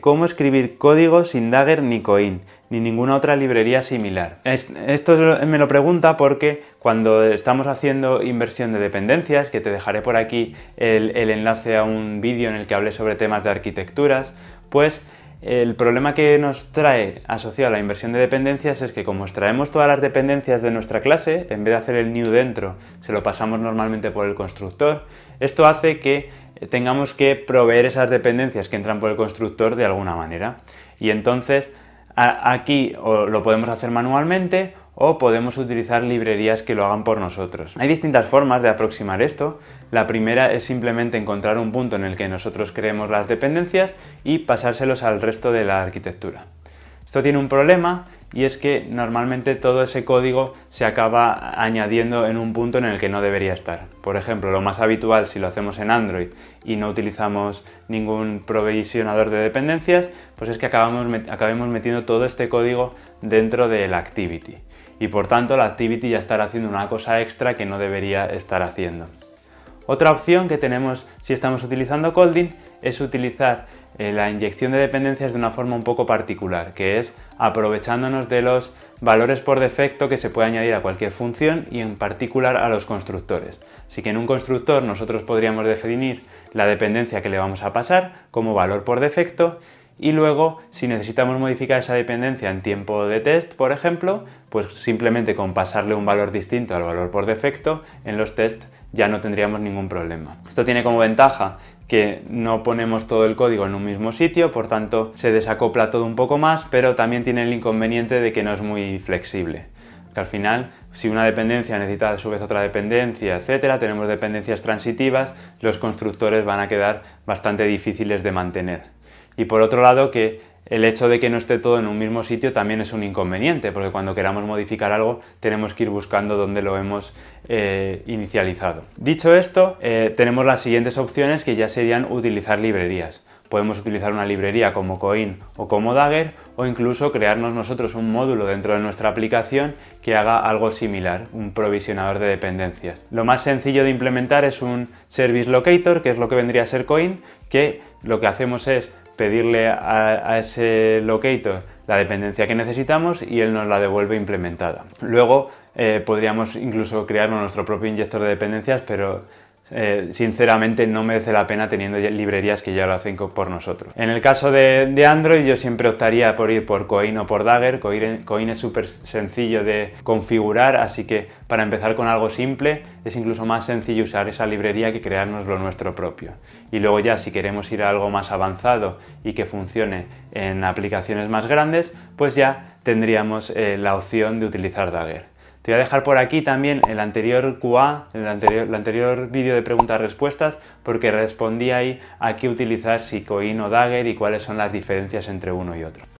Cómo escribir código sin Dagger ni Coin, ni ninguna otra librería similar. Esto me lo pregunta porque cuando estamos haciendo inversión de dependencias, que te dejaré por aquí el, enlace a un vídeo en el que hablé sobre temas de arquitecturas, pues el problema que nos trae asociado a la inversión de dependencias es que como extraemos todas las dependencias de nuestra clase, en vez de hacer el new dentro, se lo pasamos normalmente por el constructor, esto hace que eh, tengamos que proveer esas dependencias que entran por el constructor de alguna manera. Y entonces aquí lo podemos hacer manualmente o podemos utilizar librerías que lo hagan por nosotros. Hay distintas formas de aproximar esto. La primera es simplemente encontrar un punto en el que nosotros creemos las dependencias y pasárselos al resto de la arquitectura. Esto tiene un problema y es que normalmente todo ese código se acaba añadiendo en un punto en el que no debería estar. Por ejemplo, lo más habitual si lo hacemos en Android y no utilizamos ningún provisionador de dependencias, pues es que acabamos acabemos metiendo todo este código dentro del activity y por tanto la Activity ya estará haciendo una cosa extra que no debería estar haciendo. Otra opción que tenemos si estamos utilizando Colding es utilizar eh, la inyección de dependencias de una forma un poco particular, que es aprovechándonos de los valores por defecto que se puede añadir a cualquier función y en particular a los constructores. Así que en un constructor nosotros podríamos definir la dependencia que le vamos a pasar como valor por defecto y luego si necesitamos modificar esa dependencia en tiempo de test, por ejemplo, pues simplemente con pasarle un valor distinto al valor por defecto en los tests ya no tendríamos ningún problema. Esto tiene como ventaja que no ponemos todo el código en un mismo sitio, por tanto se desacopla todo un poco más, pero también tiene el inconveniente de que no es muy flexible. Que al final, si una dependencia necesita a su vez otra dependencia, etcétera, tenemos dependencias transitivas, los constructores van a quedar bastante difíciles de mantener. Y por otro lado, que el hecho de que no esté todo en un mismo sitio también es un inconveniente, porque cuando queramos modificar algo tenemos que ir buscando dónde lo hemos eh, inicializado. Dicho esto, eh, tenemos las siguientes opciones que ya serían utilizar librerías. Podemos utilizar una librería como Coin o como Dagger o incluso crearnos nosotros un módulo dentro de nuestra aplicación que haga algo similar, un provisionador de dependencias. Lo más sencillo de implementar es un Service Locator, que es lo que vendría a ser Coin, que lo que hacemos es pedirle a, ese locator la dependencia que necesitamos y él nos la devuelve implementada. Luego eh, podríamos incluso crear nuestro propio inyector de dependencias, pero eh, sinceramente no merece la pena teniendo librerías que ya lo hacen por nosotros. En el caso de, Android yo siempre optaría por ir por Coin o por Dagger. Coin, es súper sencillo de configurar, así que para empezar con algo simple es incluso más sencillo usar esa librería que crearnos lo nuestro propio. Y luego ya si queremos ir a algo más avanzado y que funcione en aplicaciones más grandes, pues ya tendríamos eh, la opción de utilizar Dagger. Te voy a dejar por aquí también el anterior QA, el anterior, vídeo de preguntas-respuestas, porque respondí ahí a qué utilizar coin o Dagger y cuáles son las diferencias entre uno y otro.